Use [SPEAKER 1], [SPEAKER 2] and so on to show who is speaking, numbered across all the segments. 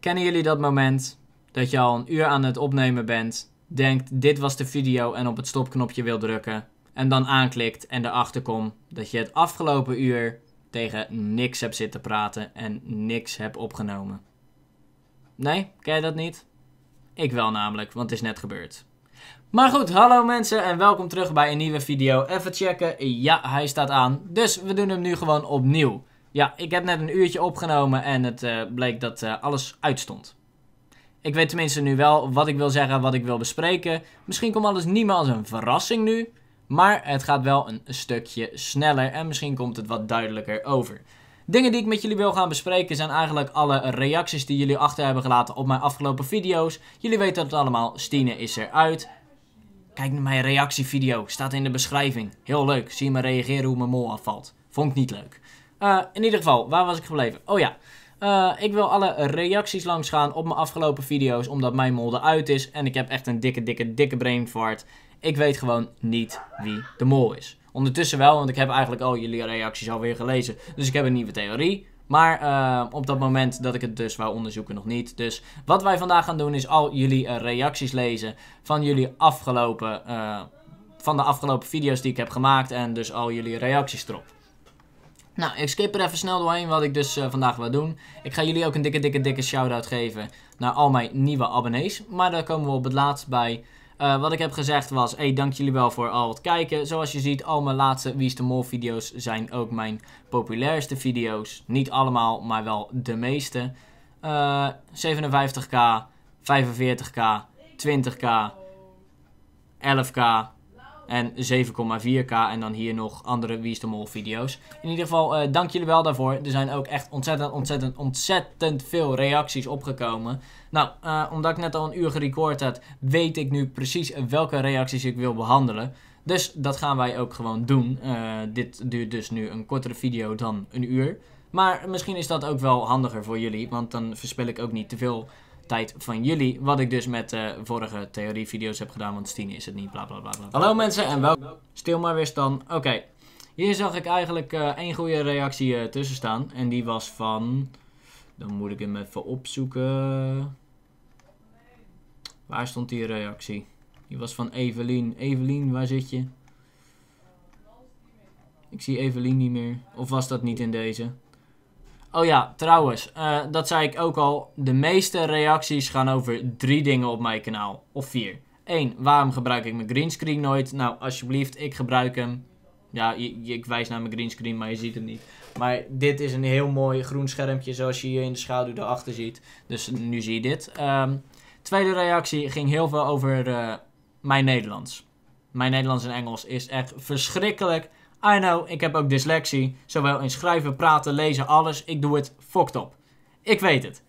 [SPEAKER 1] Kennen jullie dat moment dat je al een uur aan het opnemen bent, denkt dit was de video en op het stopknopje wil drukken en dan aanklikt en erachter komt dat je het afgelopen uur tegen niks hebt zitten praten en niks hebt opgenomen? Nee, ken je dat niet? Ik wel namelijk, want het is net gebeurd. Maar goed, hallo mensen en welkom terug bij een nieuwe video. Even checken, ja hij staat aan, dus we doen hem nu gewoon opnieuw. Ja, ik heb net een uurtje opgenomen en het eh, bleek dat eh, alles uitstond. Ik weet tenminste nu wel wat ik wil zeggen, wat ik wil bespreken. Misschien komt alles niet meer als een verrassing nu. Maar het gaat wel een stukje sneller en misschien komt het wat duidelijker over. Dingen die ik met jullie wil gaan bespreken zijn eigenlijk alle reacties die jullie achter hebben gelaten op mijn afgelopen video's. Jullie weten het allemaal, Stine is eruit. Kijk naar mijn reactievideo, staat in de beschrijving. Heel leuk, zie je me reageren hoe mijn mol afvalt. Vond ik niet leuk. Eh, in ieder geval, waar was ik gebleven? Oh ja, eh, ik wil alle reacties langs gaan op mijn afgelopen video's, omdat mijn molde uit is. En ik heb echt een dikke, dikke, dikke brain fart. Ik weet gewoon niet wie de mol is. Ondertussen wel, want ik heb eigenlijk al jullie reacties alweer gelezen. Dus ik heb een nieuwe theorie. Maar eh, op dat moment dat ik het dus wou onderzoeken nog niet. Dus wat wij vandaag gaan doen is al jullie reacties lezen van jullie afgelopen... van de afgelopen video's die ik heb gemaakt en dus al jullie reacties erop. Nou, ik skip er even snel doorheen wat ik dus eh, vandaag wil doen. Ik ga jullie ook een dikke, dikke, dikke shout-out geven naar al mijn nieuwe abonnees. Maar daar komen we op het laatst bij. Eh, wat ik heb gezegd was, hey, dank jullie wel voor al het kijken. Zoals je ziet, al mijn laatste Wie is de Mol video's zijn ook mijn populairste video's. Niet allemaal, maar wel de meeste. 57k, 45k, 20k, 11k, en 7,4k. En dan hier nog andere Wie Mol video's. In ieder geval, eh, dank jullie wel daarvoor. Er zijn ook echt ontzettend, ontzettend, ontzettend veel reacties opgekomen. Nou, eh, omdat ik net al een uur gerecord had, weet ik nu precies welke reacties ik wil behandelen. Dus dat gaan wij ook gewoon doen. Eh, dit duurt dus nu een kortere video dan een uur. Maar misschien is dat ook wel handiger voor jullie, want dan verspil ik ook niet te veel tijd van jullie. Wat ik dus met vorige eh, vorige theorievideo's heb gedaan, want Stine is het niet, bla bla bla. bla. Hallo mensen en welkom. Stil maar weer dan. Oké, hier zag ik eigenlijk eh, één goede reactie eh, tussen staan. En die was van... Dan moet ik hem even opzoeken. Waar stond die reactie? Die was van Evelien. Evelien, waar zit je? Ik zie Evelien niet meer. Of was dat niet in deze? Oh ja, trouwens, eh, dat zei ik ook al. De meeste reacties gaan over drie dingen op mijn kanaal. Of vier. Eén, waarom gebruik ik mijn greenscreen nooit? Nou, alsjeblieft, ik gebruik hem. Ja, ik wijs naar mijn greenscreen, maar je ziet hem niet. Maar dit is een heel mooi groen schermpje, zoals je hier in de schaduw daarachter ziet. Dus nu zie je dit. Ehm, tweede reactie ging heel veel over eh, mijn Nederlands. Mijn Nederlands en Engels is echt verschrikkelijk. I know, ik heb ook dyslexie. Zowel in schrijven, praten, lezen, alles. Ik doe het fucked up. Ik weet het.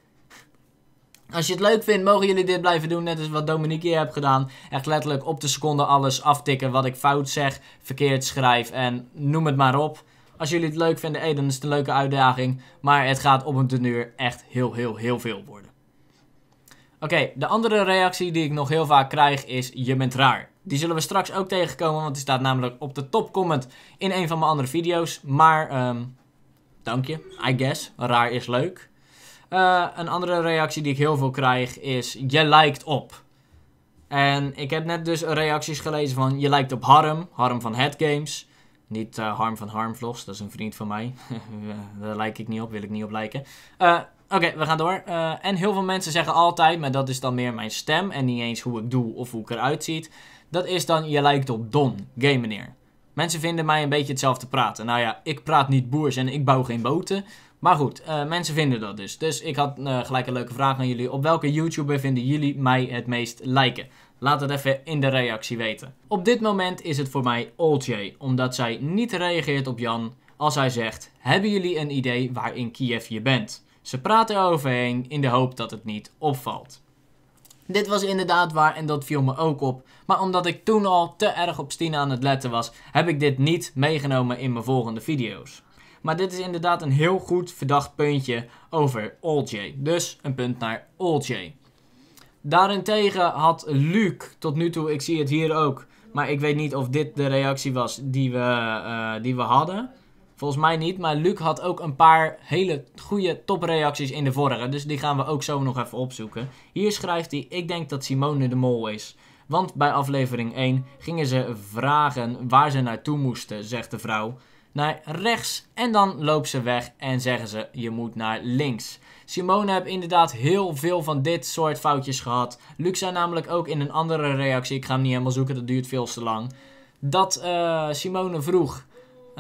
[SPEAKER 1] Als je het leuk vindt, mogen jullie dit blijven doen. Net als wat Dominique hier hebt gedaan. Echt letterlijk op de seconde alles aftikken wat ik fout zeg, verkeerd schrijf en noem het maar op. Als jullie het leuk vinden, hey, dan is het een leuke uitdaging. Maar het gaat op een tenuur echt heel, heel, heel veel worden. Oké, de andere reactie die ik nog heel vaak krijg is je bent raar. Die zullen we straks ook tegenkomen, want die staat namelijk op de topcomment in een van mijn andere video's. Maar, um, dank je, I guess. Raar is leuk. Eh, een andere reactie die ik heel veel krijg is je lijkt op. En ik heb net dus reacties gelezen van je lijkt op Harm, Harm van Head Games. Niet eh, Harm van Harmvlogs, dat is een vriend van mij. Daar lijk ik niet op, wil ik niet op lijken. Eh... Oké, we gaan door. Eh, en heel veel mensen zeggen altijd, maar dat is dan meer mijn stem en niet eens hoe ik doe of hoe ik eruit ziet. Dat is dan, je lijkt op Don, game meneer. Mensen vinden mij een beetje hetzelfde praten. Nou ja, ik praat niet boers en ik bouw geen boten. Maar goed, eh, mensen vinden dat dus. Dus ik had eh, gelijk een leuke vraag aan jullie. Op welke YouTuber vinden jullie mij het meest lijken? Laat het even in de reactie weten. Op dit moment is het voor mij Oldjay, omdat zij niet reageert op Jan als hij zegt... Hebben jullie een idee waar in Kiev je bent? Ze praten eroverheen in de hoop dat het niet opvalt. Dit was inderdaad waar en dat viel me ook op. Maar omdat ik toen al te erg op Stina aan het letten was, heb ik dit niet meegenomen in mijn volgende video's. Maar dit is inderdaad een heel goed verdacht puntje over Oljay. Dus een punt naar Oljay. Daarentegen had Luc tot nu toe, ik zie het hier ook, maar ik weet niet of dit de reactie was die we, eh, die we hadden. Volgens mij niet, maar Luc had ook een paar hele goede topreacties in de vorige. Dus die gaan we ook zo nog even opzoeken. Hier schrijft hij, ik denk dat Simone de mol is. Want bij aflevering 1 gingen ze vragen waar ze naartoe moesten, zegt de vrouw. Naar rechts en dan loopt ze weg en zeggen ze je moet naar links. Simone heeft inderdaad heel veel van dit soort foutjes gehad. Luc zei namelijk ook in een andere reactie, ik ga hem niet helemaal zoeken, dat duurt veel te lang. Dat eh, Simone vroeg,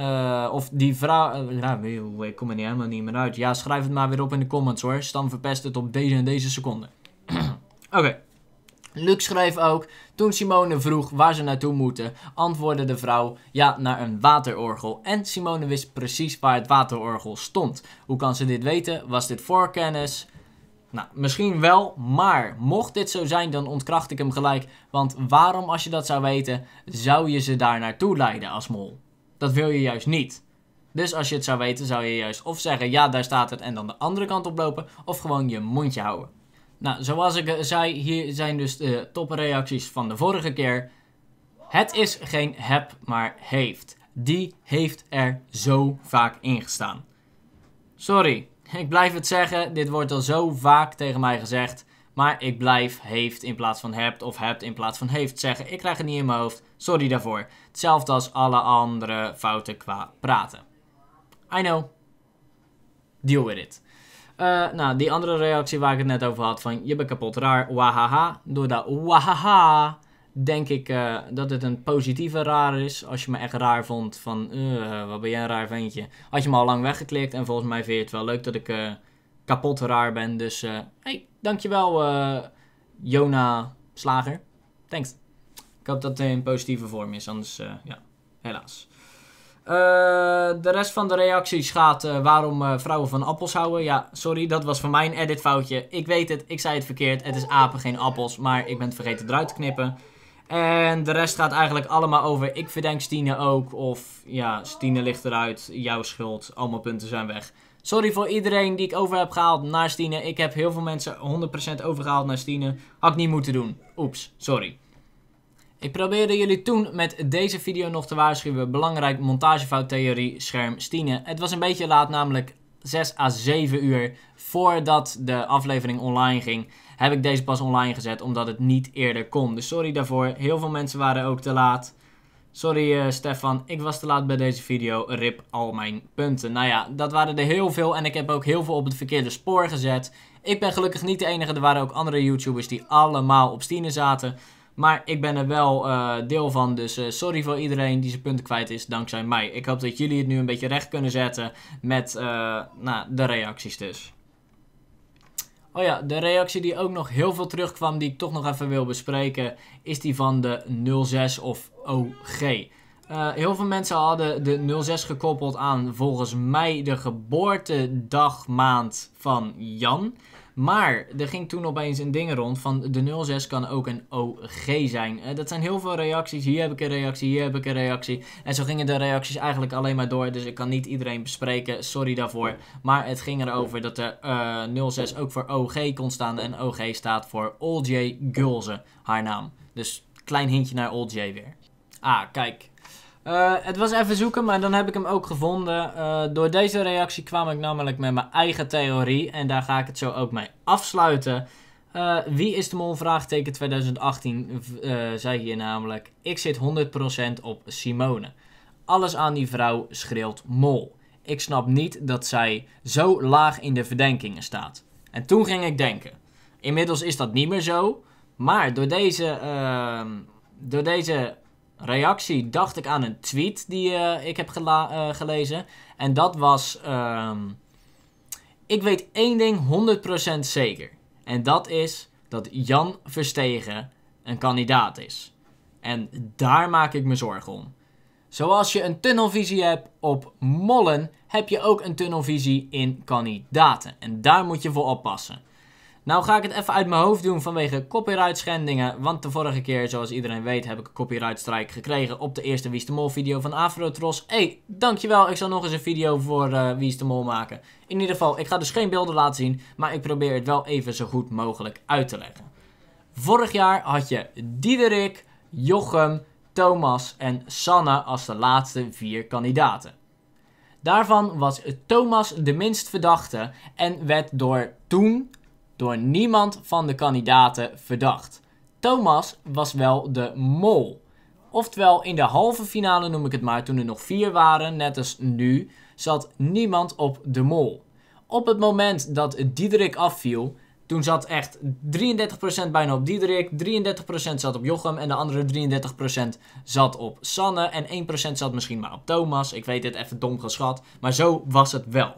[SPEAKER 1] eh, of die vrouw. Eh, ik kom er niet helemaal niet meer uit. Ja, schrijf het maar weer op in de comments hoor. Stam verpest het op deze en deze seconde. Oké. Lux schreef ook, toen Simone vroeg waar ze naartoe moeten, antwoordde de vrouw ja naar een waterorgel. En Simone wist precies waar het waterorgel stond. Hoe kan ze dit weten? Was dit voorkennis? Nou, misschien wel, maar mocht dit zo zijn, dan ontkracht ik hem gelijk. Want waarom, als je dat zou weten, zou je ze daar naartoe leiden als mol? Dat wil je juist niet. Dus als je het zou weten, zou je juist of zeggen ja, daar staat het en dan de andere kant oplopen, of gewoon je mondje houden. Nou, zoals ik eh, zei, hier zijn dus de topreacties van de vorige keer. Het is geen heb, maar heeft. Die heeft er zo vaak ingestaan. Sorry, ik blijf het zeggen. Dit wordt al zo vaak tegen mij gezegd. Maar ik blijf heeft in plaats van hebt of hebt in plaats van heeft zeggen. Ik krijg het niet in mijn hoofd. Sorry daarvoor. Hetzelfde als alle andere fouten qua praten. I know. Deal with it. Eh, nou, die andere reactie waar ik het net over had van je bent kapot raar, wahaha. Door dat wahaha denk ik eh, dat het een positieve raar is. Als je me echt raar vond van eh, wat ben jij een raar ventje. Had je me al lang weggeklikt en volgens mij vind je het wel leuk dat ik kapot raar ben. Dus hey, dankjewel Jona Slager. Thanks. Ik hoop dat het in positieve vorm is, anders eh, ja, helaas. Eh, de rest van de reacties gaat eh, waarom vrouwen van appels houden. Ja, sorry, dat was van mijn foutje, Ik weet het, ik zei het verkeerd. Het is apen, geen appels. Maar ik ben het vergeten eruit te knippen. En de rest gaat eigenlijk allemaal over ik verdenk Stine ook. Of ja, Stine ligt eruit, jouw schuld, allemaal punten zijn weg. Sorry voor iedereen die ik over heb gehaald naar Stine. Ik heb heel veel mensen 100% overgehaald naar Stine. Had ik niet moeten doen. Oeps, sorry. Ik probeerde jullie toen met deze video nog te waarschuwen. Belangrijk montagefouttheorie scherm Stine. Het was een beetje laat, namelijk 6 à 7 uur voordat de aflevering online ging. Heb ik deze pas online gezet omdat het niet eerder kon. Dus sorry daarvoor. Heel veel mensen waren ook te laat. Sorry eh, Stefan, ik was te laat bij deze video. Rip al mijn punten. Nou ja, dat waren er heel veel en ik heb ook heel veel op het verkeerde spoor gezet. Ik ben gelukkig niet de enige. Er waren ook andere YouTubers die allemaal op Stine zaten. Maar ik ben er wel eh, deel van. Dus eh, sorry voor iedereen die zijn punten kwijt is dankzij mij. Ik hoop dat jullie het nu een beetje recht kunnen zetten met uh, nou, de reacties dus. Oh ja, de reactie die ook nog heel veel terugkwam, die ik toch nog even wil bespreken, is die van de 06 of OG. heel veel mensen hadden de 06 gekoppeld aan volgens mij de geboortedagmaand van Jan. Maar er ging toen opeens een ding rond van de 06 kan ook een OG zijn. Eh, dat zijn heel veel reacties. Hier heb ik een reactie, hier heb ik een reactie. En zo gingen de reacties eigenlijk alleen maar door. Dus ik kan niet iedereen bespreken. Sorry daarvoor. Maar het ging erover dat de 06 eh, ook voor OG kon staan. En OG staat voor All J Gulze, haar naam. Dus klein hintje naar All J weer. Ah, kijk. Eh, het was even zoeken, maar dan heb ik hem ook gevonden. Eh, door deze reactie kwam ik namelijk met mijn eigen theorie. En daar ga ik het zo ook mee afsluiten. Eh, wie is de mol? Vraagteken 2018 zei hier namelijk. Ik zit 100% op Simone. Alles aan die vrouw schreeuwt mol. Ik snap niet dat zij zo laag in de verdenkingen staat. En toen ging ik denken. Inmiddels is dat niet meer zo. Maar door deze, ehm, door deze reactie dacht ik aan een tweet die eh, ik heb eh, gelezen. En dat was: ehm, Ik weet één ding 100% zeker. En dat is dat Jan Verstegen een kandidaat is. En daar maak ik me zorgen om. Zoals je een tunnelvisie hebt op mollen, heb je ook een tunnelvisie in kandidaten. En daar moet je voor oppassen. Nou ga ik het even uit mijn hoofd doen vanwege copyright schendingen. Want de vorige keer, zoals iedereen weet, heb ik een copyright strike gekregen op de eerste Wies de Mol video van Afrotros. Hé, hey, dankjewel. Ik zal nog eens een video voor uh, eh, is de Mol maken. In ieder geval, ik ga dus geen beelden laten zien. Maar ik probeer het wel even zo goed mogelijk uit te leggen. Vorig jaar had je Diederik, Jochem, Thomas en Sanne als de laatste vier kandidaten. Daarvan was Thomas de minst verdachte en werd door toen door niemand van de kandidaten verdacht. Thomas was wel de mol. Oftewel, in de halve finale noem ik het maar, toen er nog vier waren, net als nu, zat niemand op de mol. Op het moment dat Diederik afviel, toen zat echt 33% bijna op Diederik, 33% zat op Jochem en de andere 33% zat op Sanne en 1% zat misschien maar op Thomas. Ik weet het even dom geschat, maar zo was het wel.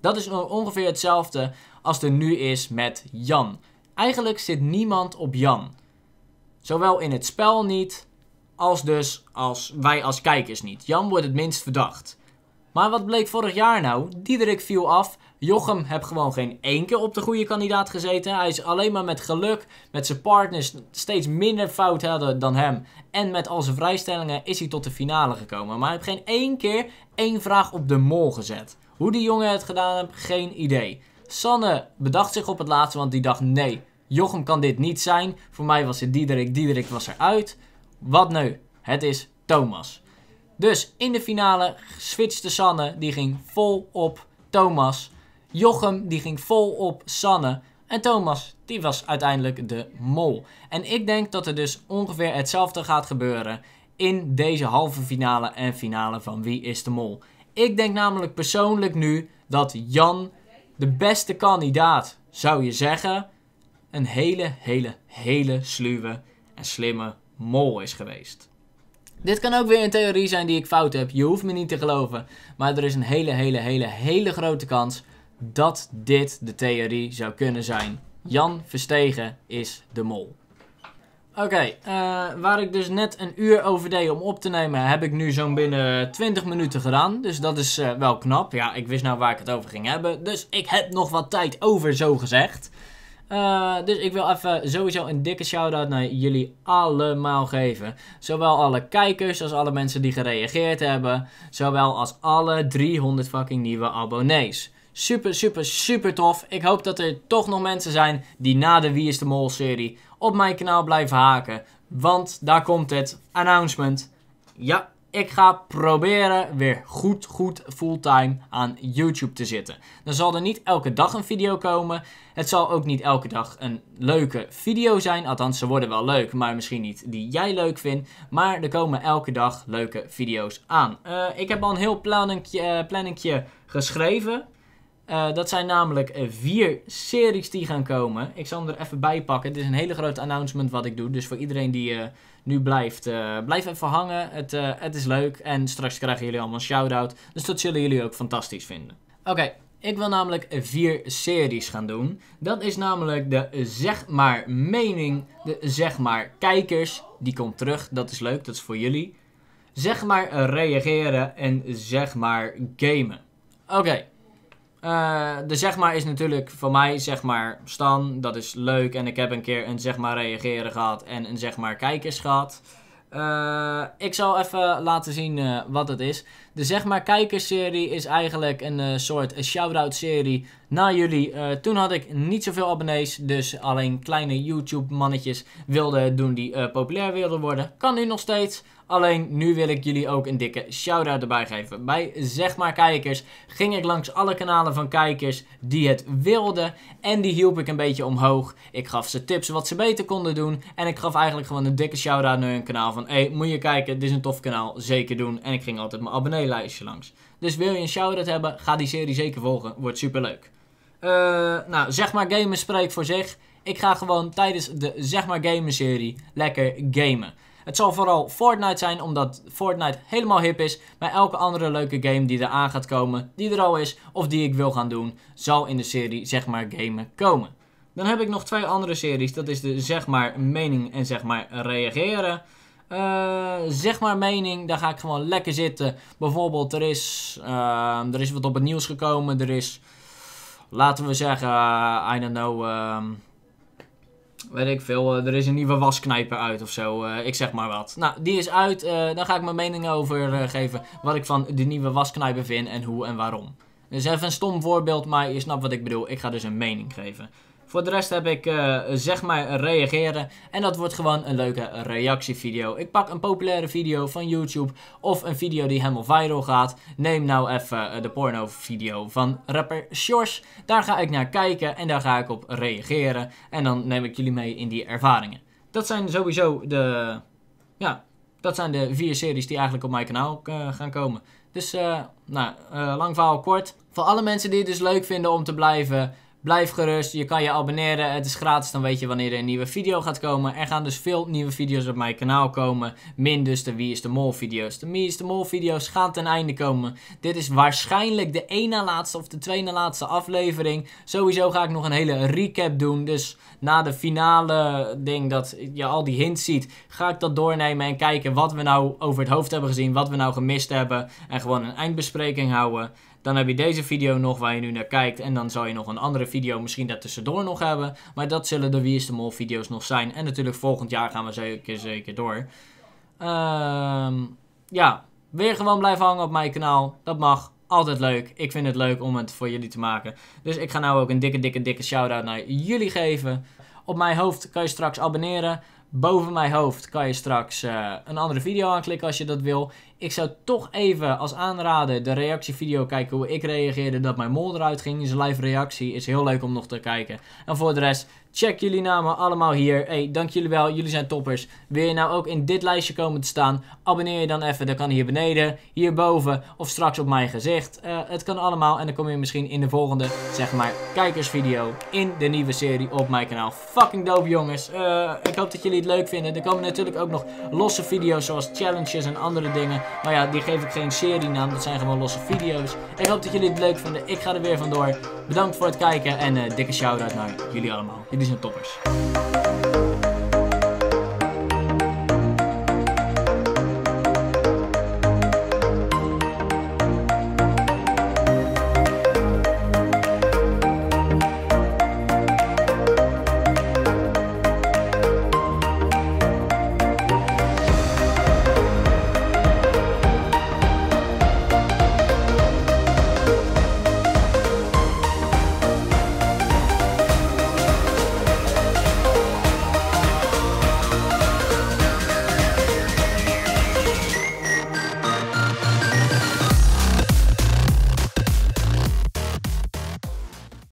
[SPEAKER 1] Dat is ongeveer hetzelfde als er nu is met Jan. Eigenlijk zit niemand op Jan. Zowel in het spel niet, als dus als wij als kijkers niet. Jan wordt het minst verdacht. Maar wat bleek vorig jaar nou? Diederik viel af, Jochem heeft gewoon geen één keer op de goede kandidaat gezeten. Hij is alleen maar met geluk, met zijn partners steeds minder fout hadden dan hem. En met al zijn vrijstellingen is hij tot de finale gekomen. Maar hij heeft geen één keer één vraag op de mol gezet. Hoe die jongen het gedaan heeft, geen idee. Sanne bedacht zich op het laatste, want die dacht nee, Jochem kan dit niet zijn. Voor mij was het Diederik, Diederik was eruit. Wat nu? Het is Thomas. Dus in de finale switchte Sanne, die ging vol op Thomas. Jochem die ging vol op Sanne. En Thomas die was uiteindelijk de mol. En ik denk dat er dus ongeveer hetzelfde gaat gebeuren in deze halve finale en finale van Wie is de Mol. Ik denk namelijk persoonlijk nu dat Jan de beste kandidaat, zou je zeggen, een hele, hele, hele sluwe en slimme mol is geweest. Dit kan ook weer een theorie zijn die ik fout heb. Je hoeft me niet te geloven. Maar er is een hele, hele, hele, hele grote kans dat dit de theorie zou kunnen zijn. Jan Verstegen is de mol. Oké, eh, waar ik dus net een uur over deed om op te nemen, heb ik nu zo'n binnen 20 minuten gedaan. Dus dat is eh, wel knap. Ja, ik wist nou waar ik het over ging hebben. Dus ik heb nog wat tijd over, zo gezegd. Eh, dus ik wil even sowieso een dikke shout-out naar jullie allemaal geven. Zowel alle kijkers als alle mensen die gereageerd hebben. Zowel als alle 300 fucking nieuwe abonnees. Super, super, super tof. Ik hoop dat er toch nog mensen zijn die na de Wie is de Mol serie op mijn kanaal blijven haken. Want daar komt het announcement. Ja, ik ga proberen weer goed, goed fulltime aan YouTube te zitten. Dan zal er niet elke dag een video komen. Het zal ook niet elke dag een leuke video zijn. Althans, ze worden wel leuk, maar misschien niet die jij leuk vindt. Maar er komen elke dag leuke video's aan. Eh, ik heb al een heel planningje, eh, planningje geschreven. Eh, dat zijn namelijk eh, vier series die gaan komen. Ik zal hem er even bij pakken. Het is een hele grote announcement wat ik doe. Dus voor iedereen die eh, nu blijft, uh, blijf even hangen. Het, het is leuk. En straks krijgen jullie allemaal een shout-out. Dus dat zullen jullie ook fantastisch vinden. Oké, Ik wil namelijk vier series gaan doen. Dat is namelijk de zeg maar mening, de zeg maar kijkers. Die komt terug, dat is leuk, dat is voor jullie. Zeg maar reageren en zeg maar gamen. Oké, eh, de zeg maar is natuurlijk voor mij zeg maar Stan. Dat is leuk. En ik heb een keer een zeg maar reageren gehad en een zeg maar kijkers gehad. Eh, ik zal even laten zien eh, wat het is. De zeg maar kijkersserie is eigenlijk een soort shout-out serie naar jullie. toen had ik niet zoveel abonnees, dus alleen kleine YouTube mannetjes wilden doen die populair wilden worden. Kan nu nog steeds. Alleen nu wil ik jullie ook een dikke shout-out erbij geven. Bij Zeg maar Kijkers ging ik langs alle kanalen van kijkers die het wilden. En die hielp ik een beetje omhoog. Ik gaf ze tips wat ze beter konden doen. En ik gaf eigenlijk gewoon een dikke shout-out naar hun kanaal. Van hé, hey, moet je kijken, dit is een tof kanaal, zeker doen. En ik ging altijd mijn abonneelijstje langs. Dus wil je een shout-out hebben, ga die serie zeker volgen. Wordt superleuk. Uh, nou, Zeg maar Gamen spreekt voor zich. Ik ga gewoon tijdens de Zeg maar Gamen serie lekker gamen. Het zal vooral Fortnite zijn, omdat Fortnite helemaal hip is. Maar elke andere leuke game die er aan gaat komen, die er al is, of die ik wil gaan doen, zal in de serie zeg maar gamen komen. Dan heb ik nog twee andere series. Dat is de zeg maar mening en zeg maar reageren. Eh, zeg maar mening, daar ga ik gewoon lekker zitten. Bijvoorbeeld, er is, ehm, er is wat op het nieuws gekomen. Er is, laten we zeggen, I don't know... Ehm, weet ik veel, eh, er is een nieuwe wasknijper uit of zo. Eh, ik zeg maar wat. Nou, die is uit. Eh, dan ga ik mijn mening over geven. Wat ik van de nieuwe wasknijper vind en hoe en waarom. Dus even een stom voorbeeld, maar je snapt wat ik bedoel. Ik ga dus een mening geven. Voor de rest heb ik eh, zeg maar reageren. En dat wordt gewoon een leuke reactievideo. Ik pak een populaire video van YouTube of een video die helemaal viral gaat. Neem nou even eh, de porno video van rapper Shores. Daar ga ik naar kijken en daar ga ik op reageren. En dan neem ik jullie mee in die ervaringen. Dat zijn sowieso de... Ja, dat zijn de vier series die eigenlijk op mijn kanaal eh, gaan komen. Dus, nou, lang verhaal kort. Voor alle mensen die het dus leuk vinden om te blijven Blijf gerust, je kan je abonneren, het is gratis, dan weet je wanneer er een nieuwe video gaat komen. Er gaan dus veel nieuwe video's op mijn kanaal komen, min dus de Wie is de Mol video's. De Wie is de Mol video's gaan ten einde komen. Dit is waarschijnlijk de ene na laatste of de twee na laatste aflevering. Sowieso ga ik nog een hele recap doen, dus na de finale ding dat je al die hints ziet, ga ik dat doornemen en kijken wat we nou over het hoofd hebben gezien, wat we nou gemist hebben. En gewoon een eindbespreking houden. Dan heb je deze video nog waar je nu naar kijkt. En dan zal je nog een andere video misschien daartussendoor nog hebben. Maar dat zullen de Wie de Mol video's nog zijn. En natuurlijk volgend jaar gaan we zeker, zeker door. Ehm, ja, weer gewoon blijven hangen op mijn kanaal. Dat mag. Altijd leuk. Ik vind het leuk om het voor jullie te maken. Dus ik ga nou ook een dikke, dikke, dikke shout-out naar jullie geven. Op mijn hoofd kan je straks abonneren boven mijn hoofd kan je straks eh, een andere video aanklikken als je dat wil. Ik zou toch even als aanrader de reactievideo kijken hoe ik reageerde dat mijn mol eruit ging. Zijn dus live reactie is heel leuk om nog te kijken. En voor de rest Check jullie namen allemaal hier. Hey, dank jullie wel. Jullie zijn toppers. Wil je nou ook in dit lijstje komen te staan? Abonneer je dan even. Dat kan hier beneden, hierboven of straks op mijn gezicht. Eh, het kan allemaal. En dan kom je misschien in de volgende, zeg maar, kijkersvideo in de nieuwe serie op mijn kanaal. Fucking dope jongens. Eh, ik hoop dat jullie het leuk vinden. Er komen natuurlijk ook nog losse video's zoals challenges en andere dingen. Maar ja, die geef ik geen serie naam. Dat zijn gewoon losse video's. Ik hoop dat jullie het leuk vinden. Ik ga er weer vandoor. Bedankt voor het kijken en uh, dikke shout-out naar jullie allemaal. Grandes Notórios.